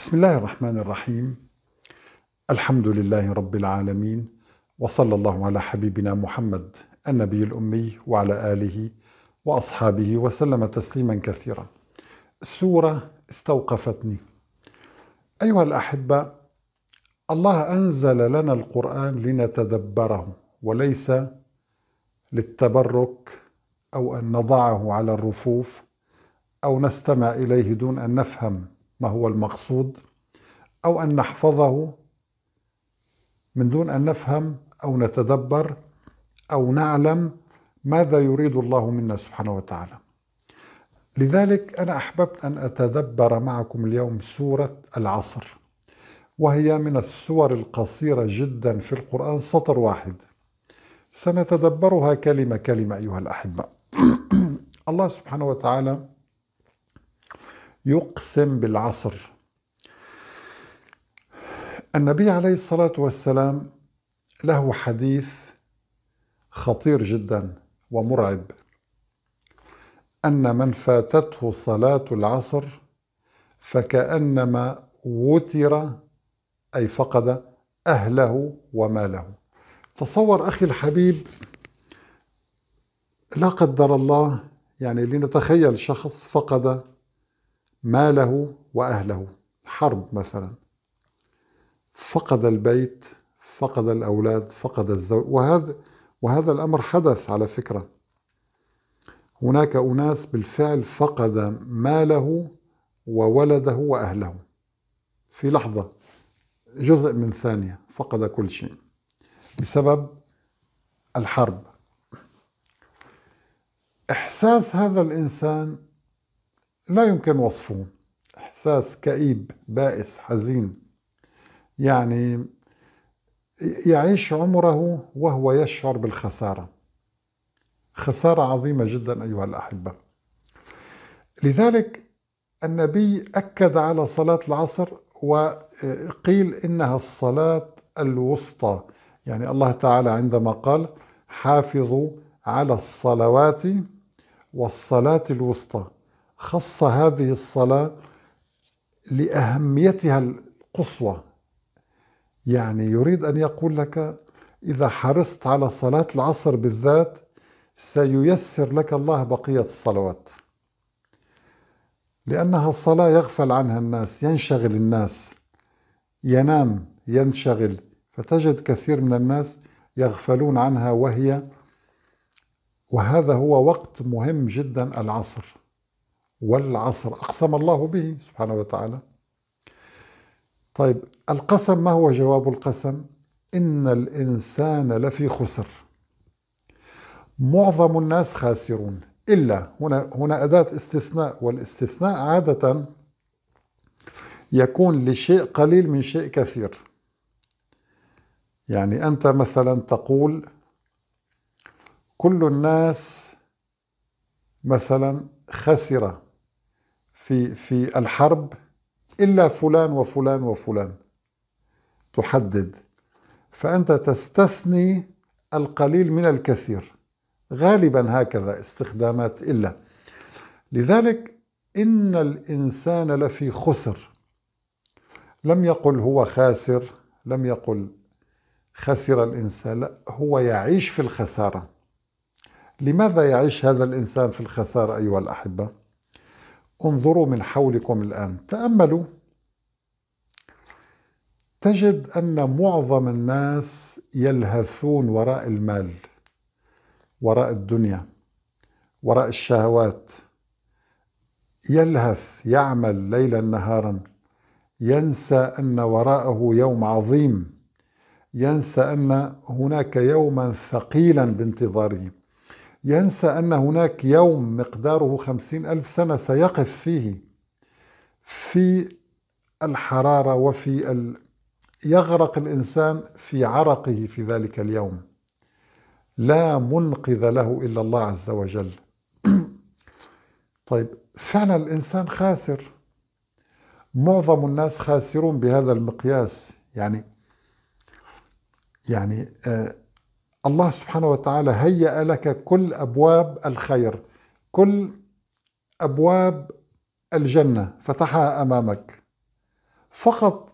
بسم الله الرحمن الرحيم الحمد لله رب العالمين وصلى الله على حبيبنا محمد النبي الأمي وعلى آله وأصحابه وسلم تسليما كثيرا السورة استوقفتني أيها الأحبة الله أنزل لنا القرآن لنتدبره وليس للتبرك أو أن نضعه على الرفوف أو نستمع إليه دون أن نفهم ما هو المقصود أو أن نحفظه من دون أن نفهم أو نتدبر أو نعلم ماذا يريد الله منا سبحانه وتعالى لذلك أنا أحببت أن أتدبر معكم اليوم سورة العصر وهي من السور القصيرة جدا في القرآن سطر واحد سنتدبرها كلمة كلمة أيها الأحبة الله سبحانه وتعالى يقسم بالعصر النبي عليه الصلاة والسلام له حديث خطير جدا ومرعب أن من فاتته صلاة العصر فكأنما وتر أي فقد أهله وماله تصور أخي الحبيب لا قدر الله يعني لنتخيل شخص فقد ماله وأهله حرب مثلا فقد البيت فقد الأولاد فقد الزوج وهذا وهذا الأمر حدث على فكرة هناك أناس بالفعل فقد ماله وولده وأهله في لحظة جزء من ثانية فقد كل شيء بسبب الحرب إحساس هذا الإنسان لا يمكن وصفه إحساس كئيب بائس حزين يعني يعيش عمره وهو يشعر بالخسارة خسارة عظيمة جدا أيها الأحبة لذلك النبي أكد على صلاة العصر وقيل إنها الصلاة الوسطى يعني الله تعالى عندما قال حافظوا على الصلوات والصلاة الوسطى خص هذه الصلاة لأهميتها القصوى يعني يريد أن يقول لك إذا حرصت على صلاة العصر بالذات سييسر لك الله بقية الصلوات لأنها صلاة يغفل عنها الناس ينشغل الناس ينام ينشغل فتجد كثير من الناس يغفلون عنها وهي وهذا هو وقت مهم جدا العصر والعصر أقسم الله به سبحانه وتعالى طيب القسم ما هو جواب القسم إن الإنسان لفي خسر معظم الناس خاسرون إلا هنا هنا أداة استثناء والاستثناء عادة يكون لشيء قليل من شيء كثير يعني أنت مثلا تقول كل الناس مثلا خسر في في الحرب الا فلان وفلان وفلان تحدد فانت تستثني القليل من الكثير غالبا هكذا استخدامات الا لذلك ان الانسان لفي خسر لم يقل هو خاسر لم يقل خسر الانسان لا هو يعيش في الخساره لماذا يعيش هذا الانسان في الخساره ايها الاحبه انظروا من حولكم الآن تأملوا تجد أن معظم الناس يلهثون وراء المال وراء الدنيا وراء الشهوات يلهث يعمل ليلا نهارا ينسى أن وراءه يوم عظيم ينسى أن هناك يوما ثقيلا بانتظاره ينسى أن هناك يوم مقداره خمسين ألف سنة سيقف فيه في الحرارة وفي ال... يغرق الإنسان في عرقه في ذلك اليوم لا منقذ له إلا الله عز وجل طيب فعلا الإنسان خاسر معظم الناس خاسرون بهذا المقياس يعني يعني آه الله سبحانه وتعالى هيأ لك كل أبواب الخير كل أبواب الجنة فتحها أمامك فقط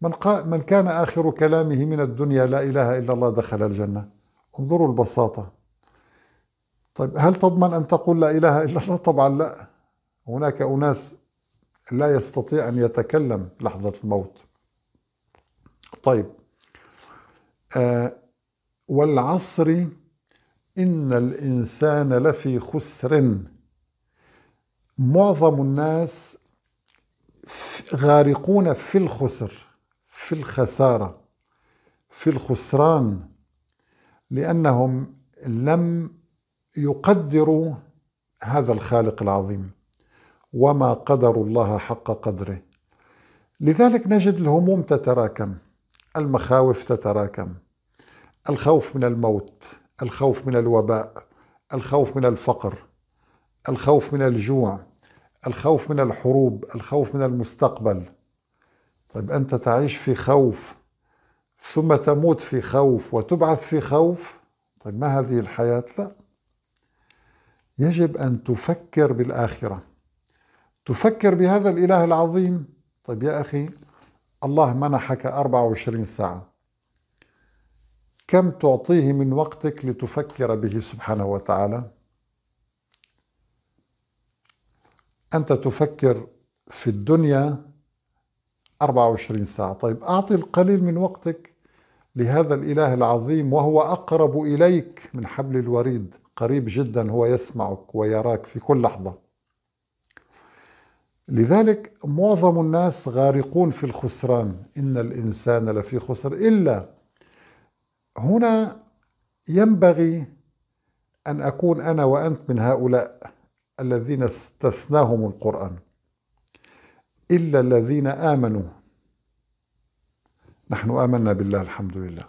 من, من كان آخر كلامه من الدنيا لا إله إلا الله دخل الجنة انظروا البساطة طيب هل تضمن أن تقول لا إله إلا الله طبعا لا هناك أناس لا يستطيع أن يتكلم لحظة الموت طيب آه والعصر إن الإنسان لفي خسر معظم الناس غارقون في الخسر في الخسارة في الخسران لأنهم لم يقدروا هذا الخالق العظيم وما قدروا الله حق قدره لذلك نجد الهموم تتراكم المخاوف تتراكم الخوف من الموت الخوف من الوباء الخوف من الفقر الخوف من الجوع الخوف من الحروب الخوف من المستقبل طيب انت تعيش في خوف ثم تموت في خوف وتبعث في خوف طيب ما هذه الحياه لا يجب ان تفكر بالاخره تفكر بهذا الاله العظيم طيب يا اخي الله منحك 24 ساعه كم تعطيه من وقتك لتفكر به سبحانه وتعالى انت تفكر في الدنيا 24 ساعه طيب اعطي القليل من وقتك لهذا الاله العظيم وهو اقرب اليك من حبل الوريد قريب جدا هو يسمعك ويراك في كل لحظه لذلك معظم الناس غارقون في الخسران ان الانسان لفي خسر الا هنا ينبغي أن أكون أنا وأنت من هؤلاء الذين استثناهم القرآن إلا الذين آمنوا نحن آمنا بالله الحمد لله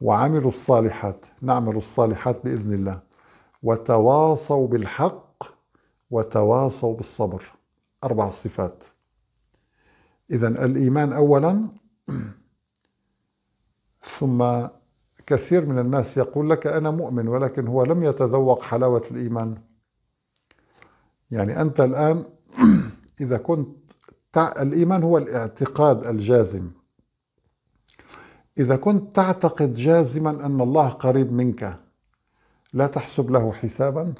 وعملوا الصالحات نعمل الصالحات بإذن الله وتواصوا بالحق وتواصوا بالصبر أربع صفات إذا الإيمان أولا ثم كثير من الناس يقول لك أنا مؤمن ولكن هو لم يتذوق حلاوة الإيمان يعني أنت الآن إذا كنت الإيمان هو الاعتقاد الجازم إذا كنت تعتقد جازما أن الله قريب منك لا تحسب له حسابا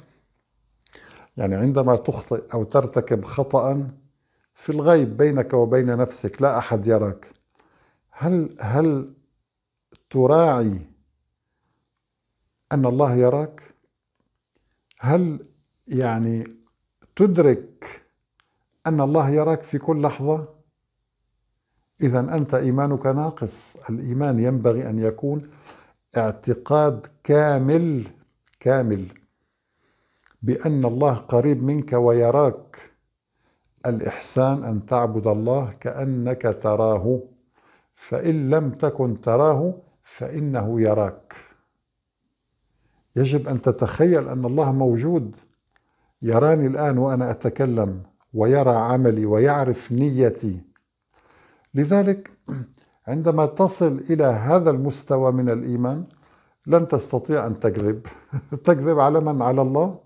يعني عندما تخطئ أو ترتكب خطأ في الغيب بينك وبين نفسك لا أحد يراك هل هل تراعي أن الله يراك هل يعني تدرك أن الله يراك في كل لحظة إذا أنت إيمانك ناقص الإيمان ينبغي أن يكون اعتقاد كامل كامل بأن الله قريب منك ويراك الإحسان أن تعبد الله كأنك تراه فإن لم تكن تراه فإنه يراك يجب أن تتخيل أن الله موجود يراني الآن وأنا أتكلم ويرى عملي ويعرف نيتي لذلك عندما تصل إلى هذا المستوى من الإيمان لن تستطيع أن تكذب تكذب على من على الله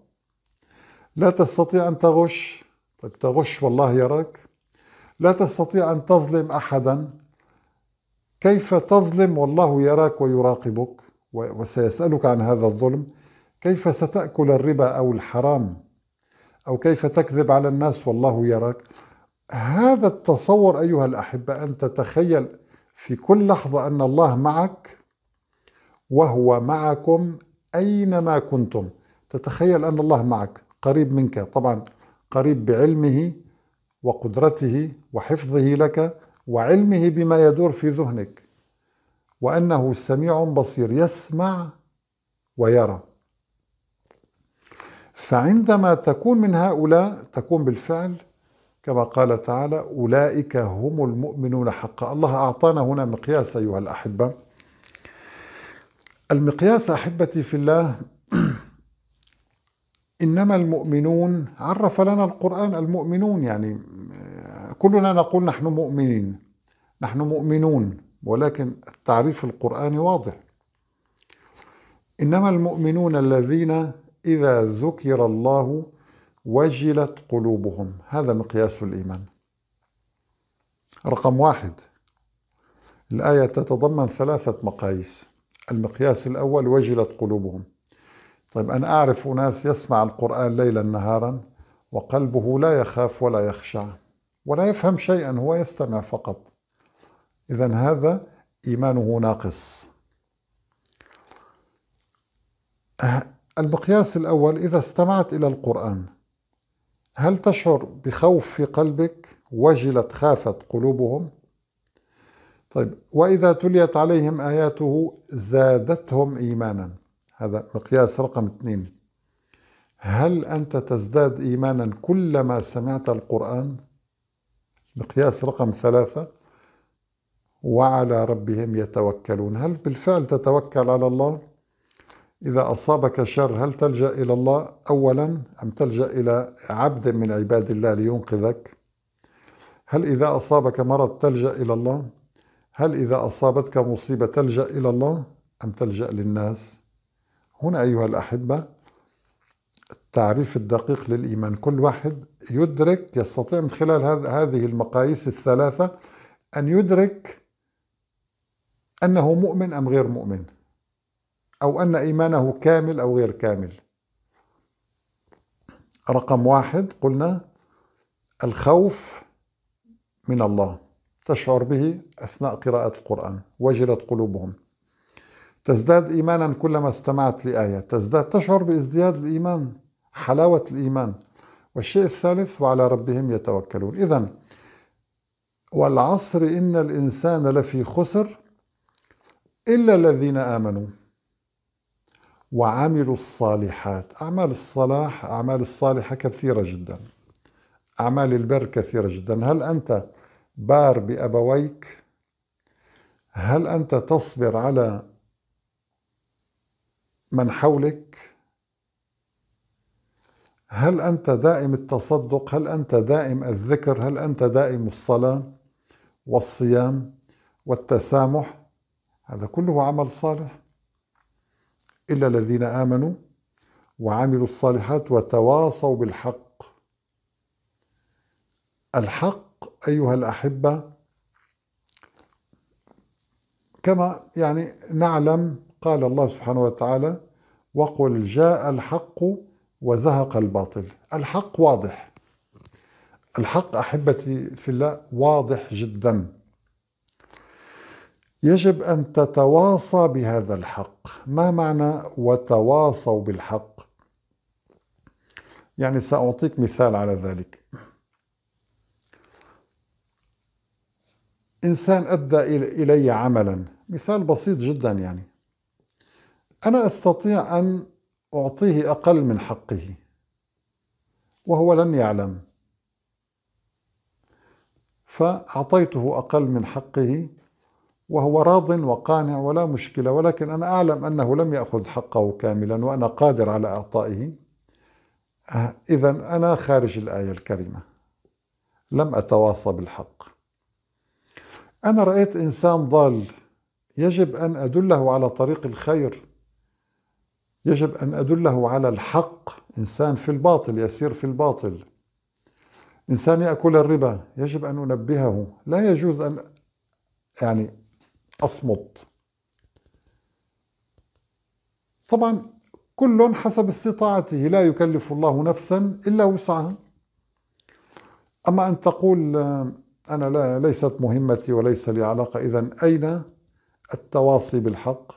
لا تستطيع أن تغش طيب تغش والله يراك لا تستطيع أن تظلم أحدا كيف تظلم والله يراك ويراقبك وسيسألك عن هذا الظلم كيف ستأكل الربا أو الحرام أو كيف تكذب على الناس والله يراك هذا التصور أيها الأحبة أن تتخيل في كل لحظة أن الله معك وهو معكم أينما كنتم تتخيل أن الله معك قريب منك طبعا قريب بعلمه وقدرته وحفظه لك وعلمه بما يدور في ذهنك وأنه سميع بصير يسمع ويرى فعندما تكون من هؤلاء تكون بالفعل كما قال تعالى أولئك هم المؤمنون حقا الله أعطانا هنا مقياس أيها الأحبة المقياس أحبتي في الله إنما المؤمنون عرف لنا القرآن المؤمنون يعني كلنا نقول نحن مؤمنين نحن مؤمنون ولكن التعريف القرآني واضح إنما المؤمنون الذين إذا ذكر الله وجلت قلوبهم هذا مقياس الإيمان رقم واحد الآية تتضمن ثلاثة مقاييس المقياس الأول وجلت قلوبهم طيب أنا أعرف أناس يسمع القرآن ليلا نهارا وقلبه لا يخاف ولا يخشع ولا يفهم شيئا هو يستمع فقط إذا هذا إيمانه ناقص المقياس الأول إذا استمعت إلى القرآن هل تشعر بخوف في قلبك وجلت خافت قلوبهم طيب وإذا تليت عليهم آياته زادتهم إيمانا هذا مقياس رقم اثنين هل أنت تزداد إيمانا كلما سمعت القرآن مقياس رقم ثلاثة وعلى ربهم يتوكلون هل بالفعل تتوكل على الله إذا أصابك شر هل تلجأ إلى الله أولا أم تلجأ إلى عبد من عباد الله لينقذك هل إذا أصابك مرض تلجأ إلى الله هل إذا أصابتك مصيبة تلجأ إلى الله أم تلجأ للناس هنا أيها الأحبة التعريف الدقيق للإيمان كل واحد يدرك يستطيع من خلال هذه المقاييس الثلاثة أن يدرك أنه مؤمن أم غير مؤمن أو أن إيمانه كامل أو غير كامل رقم واحد قلنا الخوف من الله تشعر به أثناء قراءة القرآن وجلت قلوبهم تزداد إيمانا كلما استمعت لآية تزداد تشعر بازدياد الإيمان حلاوة الإيمان والشيء الثالث وعلى ربهم يتوكلون إذا والعصر إن الإنسان لفي خسر إلا الذين آمنوا وعملوا الصالحات أعمال الصلاح أعمال الصالحة كثيرة جدا أعمال البر كثيرة جدا هل أنت بار بأبويك هل أنت تصبر على من حولك هل أنت دائم التصدق هل أنت دائم الذكر هل أنت دائم الصلاة والصيام والتسامح هذا كله عمل صالح إلا الذين آمنوا وعملوا الصالحات وتواصوا بالحق الحق أيها الأحبة كما يعني نعلم قال الله سبحانه وتعالى وقل جاء الحق وزهق الباطل الحق واضح الحق أحبتي في الله واضح جداً يجب أن تتواصى بهذا الحق ما معنى وتواصوا بالحق يعني سأعطيك مثال على ذلك إنسان أدى إلي عملا مثال بسيط جدا يعني أنا أستطيع أن أعطيه أقل من حقه وهو لن يعلم فأعطيته أقل من حقه وهو راض وقانع ولا مشكلة ولكن أنا أعلم أنه لم يأخذ حقه كاملا وأنا قادر على إعطائه إذا أنا خارج الآية الكريمة لم أتواصى بالحق أنا رأيت إنسان ضال يجب أن أدله على طريق الخير يجب أن أدله على الحق إنسان في الباطل يسير في الباطل إنسان يأكل الربا يجب أن أنبهه لا يجوز أن يعني أصمت طبعا كل حسب استطاعته لا يكلف الله نفسا إلا وسعها أما أن تقول أنا لا ليست مهمتي وليس لي علاقة إذا أين التواصي بالحق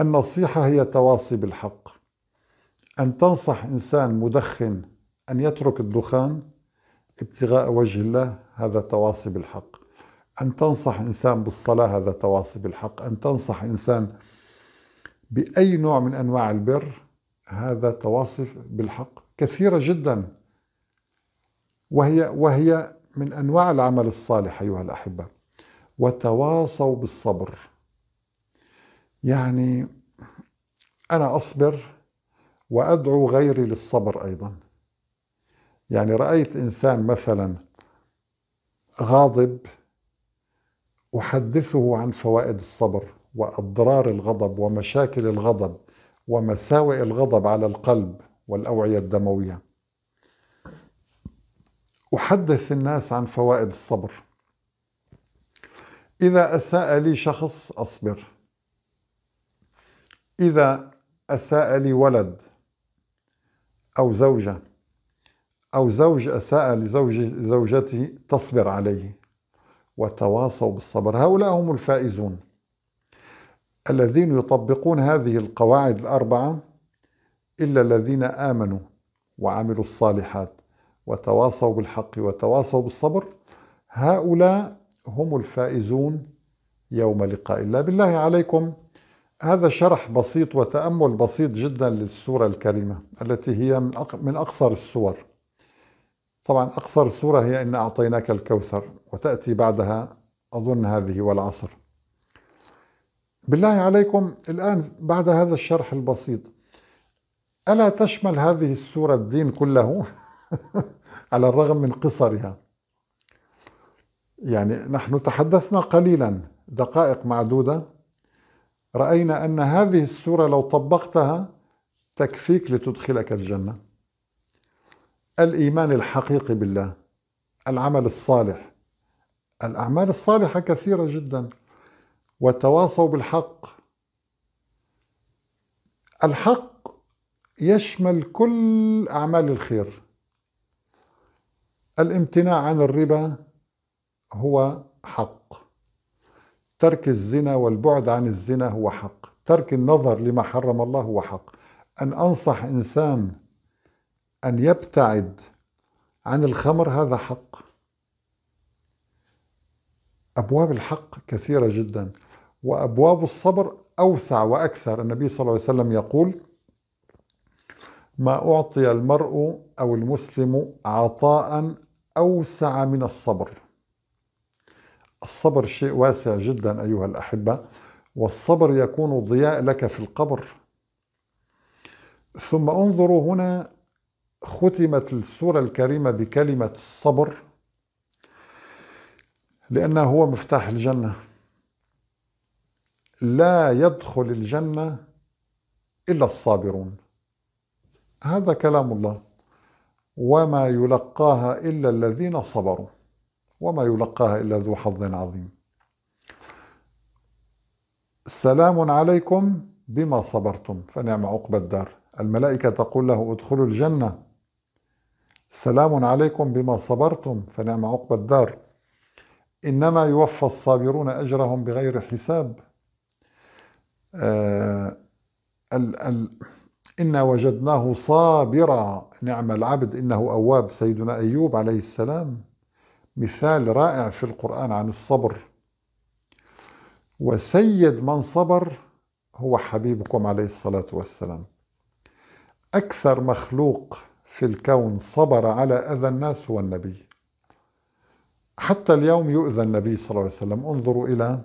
النصيحة هي تواصي بالحق أن تنصح إنسان مدخن أن يترك الدخان ابتغاء وجه الله هذا تواصي بالحق أن تنصح إنسان بالصلاة هذا تواصي بالحق أن تنصح إنسان بأي نوع من أنواع البر هذا تواصي بالحق كثيرة جدا وهي وهي من أنواع العمل الصالح أيها الأحبة وتواصوا بالصبر يعني أنا أصبر وأدعو غيري للصبر أيضا يعني رأيت إنسان مثلا غاضب احدثه عن فوائد الصبر واضرار الغضب ومشاكل الغضب ومساوئ الغضب على القلب والاوعيه الدمويه احدث الناس عن فوائد الصبر اذا اساء لي شخص اصبر اذا اساء لي ولد او زوجه او زوج اساء لزوجته تصبر عليه وتواصوا بالصبر هؤلاء هم الفائزون الذين يطبقون هذه القواعد الاربعه الا الذين امنوا وعملوا الصالحات وتواصوا بالحق وتواصوا بالصبر هؤلاء هم الفائزون يوم لقاء الله بالله عليكم هذا شرح بسيط وتامل بسيط جدا للسوره الكريمه التي هي من اقصر السور طبعا أقصر سورة هي إن أعطيناك الكوثر وتأتي بعدها أظن هذه والعصر بالله عليكم الآن بعد هذا الشرح البسيط ألا تشمل هذه السورة الدين كله على الرغم من قصرها يعني نحن تحدثنا قليلا دقائق معدودة رأينا أن هذه السورة لو طبقتها تكفيك لتدخلك الجنة الايمان الحقيقي بالله العمل الصالح الاعمال الصالحه كثيره جدا وتواصوا بالحق الحق يشمل كل اعمال الخير الامتناع عن الربا هو حق ترك الزنا والبعد عن الزنا هو حق ترك النظر لما حرم الله هو حق ان انصح انسان أن يبتعد عن الخمر هذا حق أبواب الحق كثيرة جدا وأبواب الصبر أوسع وأكثر النبي صلى الله عليه وسلم يقول ما أعطي المرء أو المسلم عطاء أوسع من الصبر الصبر شيء واسع جدا أيها الأحبة والصبر يكون ضياء لك في القبر ثم انظروا هنا ختمت السورة الكريمة بكلمة الصبر لأنه هو مفتاح الجنة لا يدخل الجنة إلا الصابرون هذا كلام الله وما يلقاها إلا الذين صبروا وما يلقاها إلا ذو حظ عظيم سلام عليكم بما صبرتم فنعم عقب الدار الملائكة تقول له ادخلوا الجنة سلام عليكم بما صبرتم فنعم عقبى الدار إنما يوفى الصابرون أجرهم بغير حساب آه ال ال إنا وجدناه صابرا نعم العبد إنه أواب سيدنا أيوب عليه السلام مثال رائع في القرآن عن الصبر وسيد من صبر هو حبيبكم عليه الصلاة والسلام أكثر مخلوق في الكون صبر على أذى الناس هو النبي حتى اليوم يؤذى النبي صلى الله عليه وسلم انظروا إلى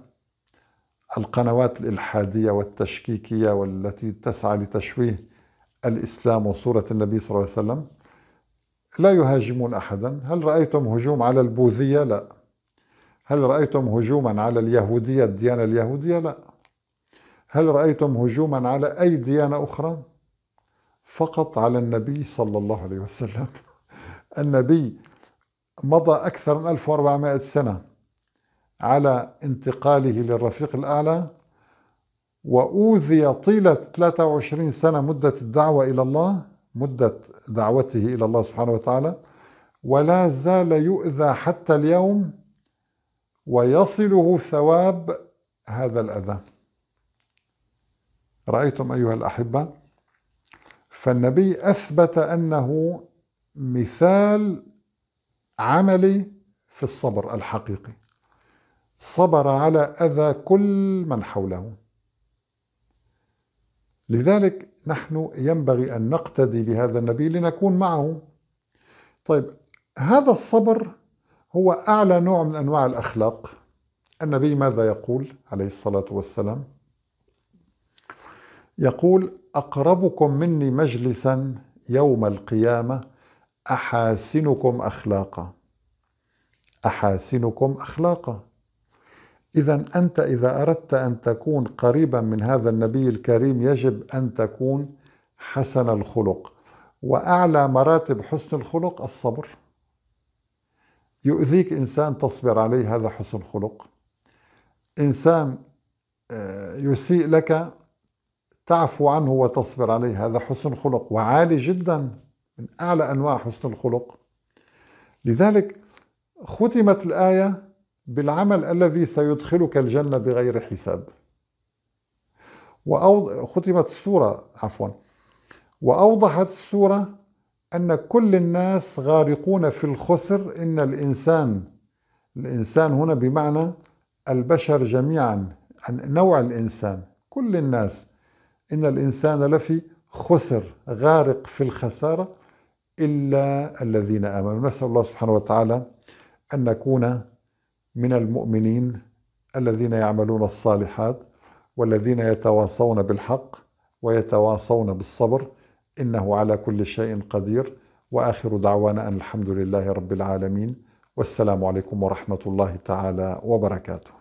القنوات الإلحادية والتشكيكية والتي تسعى لتشويه الإسلام وصورة النبي صلى الله عليه وسلم لا يهاجمون أحدا هل رأيتم هجوم على البوذية؟ لا هل رأيتم هجوما على اليهودية الديانة اليهودية؟ لا هل رأيتم هجوما على أي ديانة أخرى؟ فقط على النبي صلى الله عليه وسلم النبي مضى أكثر من 1400 سنة على انتقاله للرفيق الأعلى وأوذي طيلة 23 سنة مدة الدعوة إلى الله مدة دعوته إلى الله سبحانه وتعالى ولا زال يؤذى حتى اليوم ويصله ثواب هذا الأذى رأيتم أيها الأحبة فالنبي اثبت انه مثال عملي في الصبر الحقيقي صبر على اذى كل من حوله لذلك نحن ينبغي ان نقتدي بهذا النبي لنكون معه طيب هذا الصبر هو اعلى نوع من انواع الاخلاق النبي ماذا يقول عليه الصلاه والسلام يقول اقربكم مني مجلسا يوم القيامه احاسنكم اخلاقا احاسنكم اخلاقا اذا انت اذا اردت ان تكون قريبا من هذا النبي الكريم يجب ان تكون حسن الخلق واعلى مراتب حسن الخلق الصبر يؤذيك انسان تصبر عليه هذا حسن خلق انسان آه، يسيء لك تعفو عنه وتصبر عليه هذا حسن خلق وعالي جدا من أعلى أنواع حسن الخلق لذلك ختمت الآية بالعمل الذي سيدخلك الجنة بغير حساب وختمت ختمت السورة عفوا وأوضحت السورة أن كل الناس غارقون في الخسر إن الإنسان الإنسان هنا بمعنى البشر جميعا نوع الإنسان كل الناس إن الإنسان لفي خسر غارق في الخسارة إلا الذين آمنوا نسأل الله سبحانه وتعالى أن نكون من المؤمنين الذين يعملون الصالحات والذين يتواصون بالحق ويتواصون بالصبر إنه على كل شيء قدير وآخر دعوانا أن الحمد لله رب العالمين والسلام عليكم ورحمة الله تعالى وبركاته